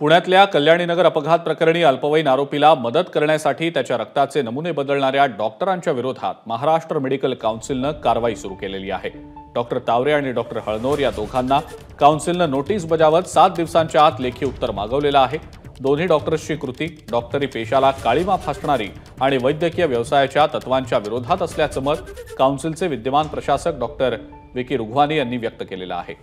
पुण्यातल्या कल्याणीनगर अपघात प्रकरणी अल्पवयीन आरोपीला मदत करण्यासाठी त्याच्या रक्ताचे नमुने बदलणाऱ्या डॉक्टरांच्या विरोधात महाराष्ट्र मेडिकल काउन्सिलनं कारवाई सुरू केलेली आहे डॉक्टर तावरे आणि डॉक्टर हळनोर या दोघांना काउन्सिलनं नोटीस बजावत सात दिवसांच्या आत लेखी उत्तर मागवलेलं आहे दोन्ही डॉक्टर्सची कृती डॉक्टरी पेशाला काळीमा फासणारी आणि वैद्यकीय व्यवसायाच्या तत्वांच्या विरोधात असल्याचं मत काउन्सिलचे विद्यमान प्रशासक डॉक्टर विकी रुघवानी यांनी व्यक्त केलेलं आहे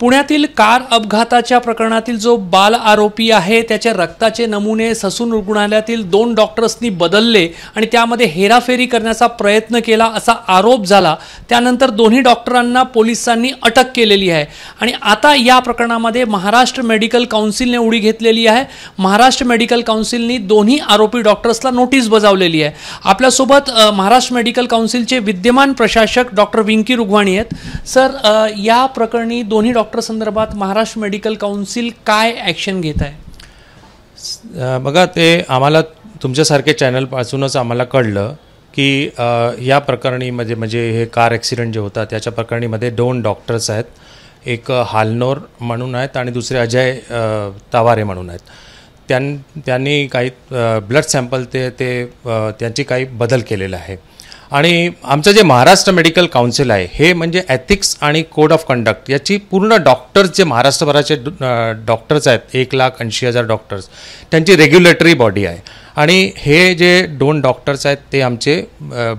पुण्यातील कार अपघाताच्या प्रकरणातील जो बाल आरोपी आहे त्याच्या रक्ताचे नमुने ससून रुग्णालयातील दोन डॉक्टर्सनी बदलले आणि त्यामध्ये हेराफेरी करण्याचा प्रयत्न केला असा आरोप झाला त्यानंतर दोन्ही डॉक्टरांना पोलिसांनी अटक केलेली आहे आणि आता या प्रकरणामध्ये महाराष्ट्र मेडिकल काउन्सिलने उडी घेतलेली आहे महाराष्ट्र मेडिकल काउन्सिलनी दोन्ही आरोपी डॉक्टर्सला नोटीस बजावलेली आहे आपल्यासोबत महाराष्ट्र मेडिकल काउन्सिलचे विद्यमान प्रशासक डॉक्टर विंकी रुघवाणी आहेत सर या प्रकरणी दोन्ही डॉक्टर डॉक्टर संदर्भात महाराष्ट्र मेडिकल काउन्सिल काय ॲक्शन घेत आहे बघा ते आम्हाला तुमच्यासारखे चॅनलपासूनच आम्हाला कळलं की या प्रकरणी म्हणजे म्हणजे हे कार ॲक्सिडेंट जे होता त्याच्या प्रकरणीमध्ये दोन डॉक्टर्स आहेत एक हालनोर म्हणून आहेत आणि दुसरे अजय तावारे म्हणून आहेत त्यां त्यांनी काही ब्लड सॅम्पल ते ते त्यांची काही बदल केलेला आहे आणि आमचं जे महाराष्ट्र मेडिकल काउन्सिल आहे हे म्हणजे एथिक्स आणि कोड ऑफ कंडक्ट याची पूर्ण डॉक्टर्स जे महाराष्ट्रभराचे डॉक्टर्स आहेत एक लाख ऐंशी हजार डॉक्टर्स त्यांची रेग्युलेटरी बॉडी आहे आणि हे जे दोन डॉक्टर्स आहेत ते आमचे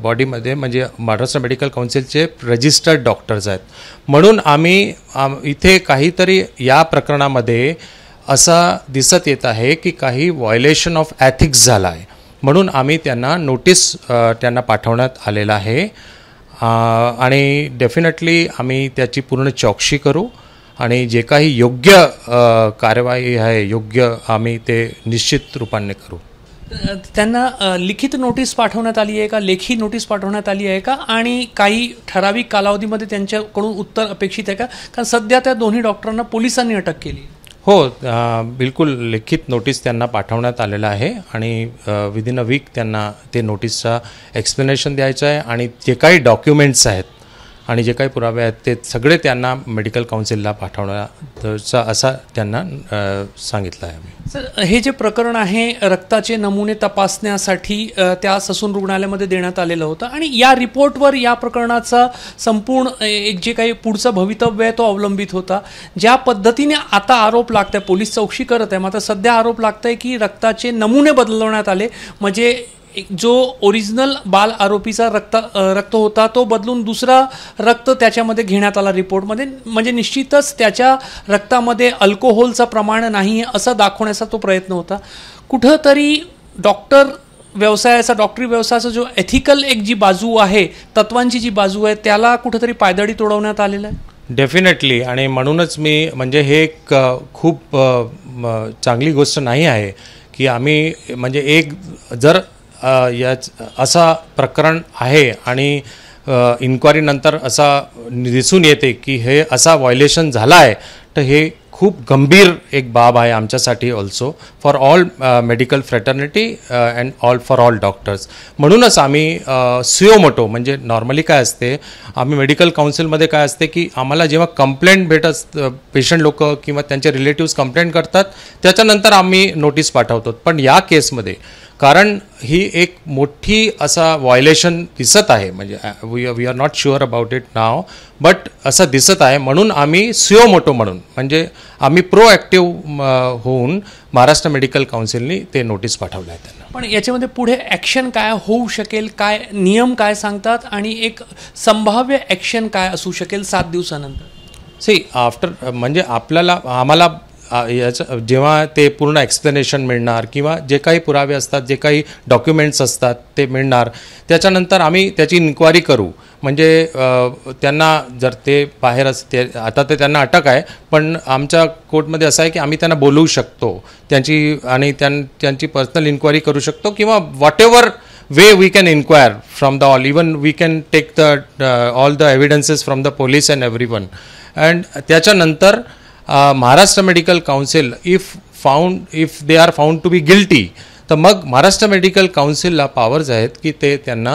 बॉडीमध्ये म्हणजे महाराष्ट्र मेडिकल काउन्सिलचे रजिस्टर्ड डॉक्टर्स आहेत म्हणून आम्ही आम इथे काहीतरी या प्रकरणामध्ये असा दिसत येत आहे की काही व्हायलेशन ऑफ ॲथिक्स झाला आहे म्हणून आम्ही त्यांना नोटीस त्यांना पाठवण्यात आलेला आहे आणि डेफिनेटली आम्ही त्याची पूर्ण चौकशी करू आणि जे काही योग्य कारवाई आहे योग्य आम्ही ते निश्चित रूपाने करू त्यांना लिखित नोटीस पाठवण्यात आली आहे का लेखी नोटीस पाठवण्यात आली आहे का आणि काही ठराविक कालावधीमध्ये त्यांच्याकडून उत्तर अपेक्षित आहे का कारण सध्या त्या दोन्ही डॉक्टरांना पोलिसांनी अटक केली हो बिलकुल लिखित नोटीस त्यांना पाठवण्यात आलेलं आहे आणि विदिन अ वीक त्यांना ते नोटीसचा एक्सप्लेनेशन द्यायचं आहे आणि जे काही डॉक्युमेंट्स आहेत आणि जे काही पुरावे आहेत ते सगळे त्यांना मेडिकल काउन्सिलला पाठवण्याचा असा त्यांना सांगितलं आहे सर हे जे प्रकरण आहे रक्ताचे नमुने तपासण्यासाठी त्या ससून रुग्णालयामध्ये देण्यात आलेलं होतं आणि या रिपोर्टवर या प्रकरणाचा संपूर्ण एक जे काही पुढचं भवितव्य आहे तो अवलंबित होता ज्या पद्धतीने आता आरोप लागत आहे पोलीस चौकशी करत आहे मात्र सध्या आरोप लागत आहे की रक्ताचे नमुने बदलवण्यात आले म्हणजे जो ओरिजिनल बाल आरोपीचा रक्त रक्त होता तो बदलून दुसरा रक्त त्याच्यामध्ये घेण्यात आला रिपोर्टमध्ये म्हणजे निश्चितच त्याच्या रक्तामध्ये अल्कोहोलचं प्रमाण नाही आहे असं दाखवण्याचा तो प्रयत्न होता कुठंतरी डॉक्टर व्यवसायाचा डॉक्टरी व्यवसायाचा जो एथिकल एक जी बाजू आहे तत्वांची जी बाजू आहे त्याला कुठंतरी पायदळी तोडवण्यात आलेलं आहे डेफिनेटली आणि म्हणूनच मी म्हणजे हे एक खूप चांगली गोष्ट नाही आहे की आम्ही म्हणजे एक जर याच असा प्रकरण आहे आणि इन्क्वायरीनंतर असा दिसून येते की हे असा व्हायलेशन झाला आहे तर हे खूप गंभीर एक बाब आहे आमच्यासाठी also for all medical fraternity and all for all doctors म्हणूनच आम्ही सिओमोटो म्हणजे नॉर्मली काय असते आम्ही मेडिकल काउन्सिलमध्ये काय असते की आम्हाला जेव्हा कंप्लेंट भेटत पेशंट लोक किंवा त्यांचे रिलेटिव्स कंप्लेंट करतात त्याच्यानंतर आम्ही नोटीस पाठवतो पण या केसमध्ये कारण ही एक मोठी असा व्हायलेशन दिसत आहे म्हणजे we we are not sure about it now but असं दिसत आहे म्हणून आम्ही सिओ मोटो म्हणून म्हणजे आम्ही प्रोॲक्टिव्ह होऊन महाराष्ट्र मेडिकल काउन्सिलनी ते नोटीस पाठवलं आहे त्यांना पण याच्यामध्ये पुढे ॲक्शन काय होऊ शकेल काय नियम काय सांगतात आणि एक संभाव्य ॲक्शन काय असू शकेल सात दिवसानंतर सी आफ्टर म्हणजे आपल्याला आम्हाला याचं जेव्हा ते पूर्ण एक्सप्लेनेशन मिळणार किंवा जे काही पुरावे असतात जे काही डॉक्युमेंट्स असतात ते मिळणार त्याच्यानंतर आम्ही त्याची इन्क्वायरी करू म्हणजे त्यांना जर ते बाहेर असते आता ते त्यांना अटक आहे पण आमच्या कोर्टमध्ये असं आहे की आम्ही त्यांना बोलवू शकतो त्यांची आणि त्यां त्यांची पर्सनल इन्क्वायरी करू शकतो किंवा what way we can inquire from the all even we can take the all the evidences from the police and everyone and त्याच्यानंतर Maharashtra medical council if found if they are found to be guilty तर मग Maharashtra medical काउन्सिलला powers आहेत की ते त्यांना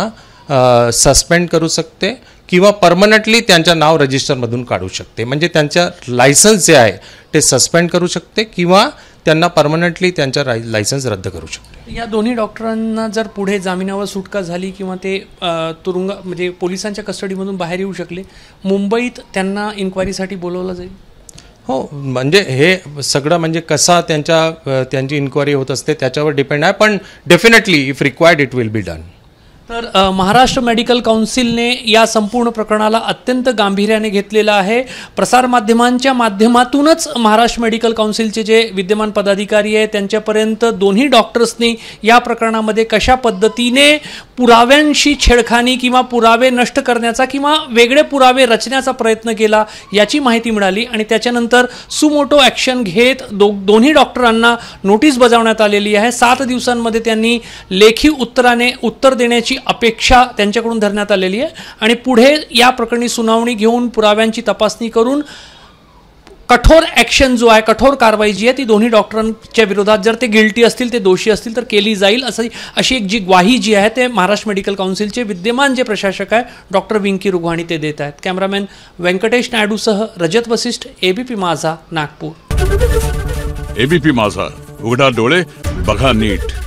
suspend uh, करू शकते किंवा परमनंटली त्यांच्या नाव रजिस्टरमधून काढू शकते म्हणजे त्यांच्या लायसन्स जे आहे ते सस्पेंड करू शकते किंवा त्यांना परमनंटली त्यांच्या लायसन्स रद्द करू शकते या दोन्ही डॉक्टरांना जर पुढे जामिनावर सुटका झाली किंवा ते uh, तुरुंगा म्हणजे पोलिसांच्या कस्टडीमधून बाहेर येऊ शकले मुंबईत त्यांना इन्क्वायरीसाठी बोलवलं जाईल हो म्हणजे हे सगळं म्हणजे कसा त्यांच्या त्यांची इन्क्वायरी होत असते त्याच्यावर डिपेंड आहे पण definitely if required it will be done तर महाराष्ट्र मेडिकल काउन्सिलने या संपूर्ण प्रकरणाला अत्यंत गांभीर्याने घेतलेलं आहे प्रसारमाध्यमांच्या माध्यमातूनच महाराष्ट्र मेडिकल काउन्सिलचे जे विद्यमान पदाधिकारी आहे त्यांच्यापर्यंत दोन्ही डॉक्टर्सनी या प्रकरणामध्ये कशा पद्धतीने पुराव्यांशी छेडखानी किंवा पुरावे नष्ट करण्याचा किंवा वेगळे पुरावे रचण्याचा प्रयत्न केला याची माहिती मिळाली आणि त्याच्यानंतर सुमोटो ॲक्शन घेत दो दोन्ही डॉक्टरांना नोटीस बजावण्यात आलेली आहे सात दिवसांमध्ये त्यांनी लेखी उत्तराने उत्तर देण्याची अपेक्षा त्यांच्याकडून धरण्यात आलेली आहे आणि पुढे या प्रकरणी सुनावणी घेऊन पुराव्यांची तपासणी करून कठोर ॲक्शन जो आहे कठोर कारवाई जी आहे ती दोन्ही डॉक्टरांच्या विरोधात जर ते गिल्टी असतील ते दोषी असतील तर केली जाईल असं अशी एक जी ग्वाही जी आहे ते महाराष्ट्र मेडिकल काउन्सिलचे विद्यमान जे प्रशासक आहे डॉक्टर विंकी रुघाणी ते देत आहेत कॅमेरामॅन व्यंकटेश नायडूसह रजत वसिष्ठ एबीपी माझा नागपूर एबीपी माझा उघडा डोळे बघा नीट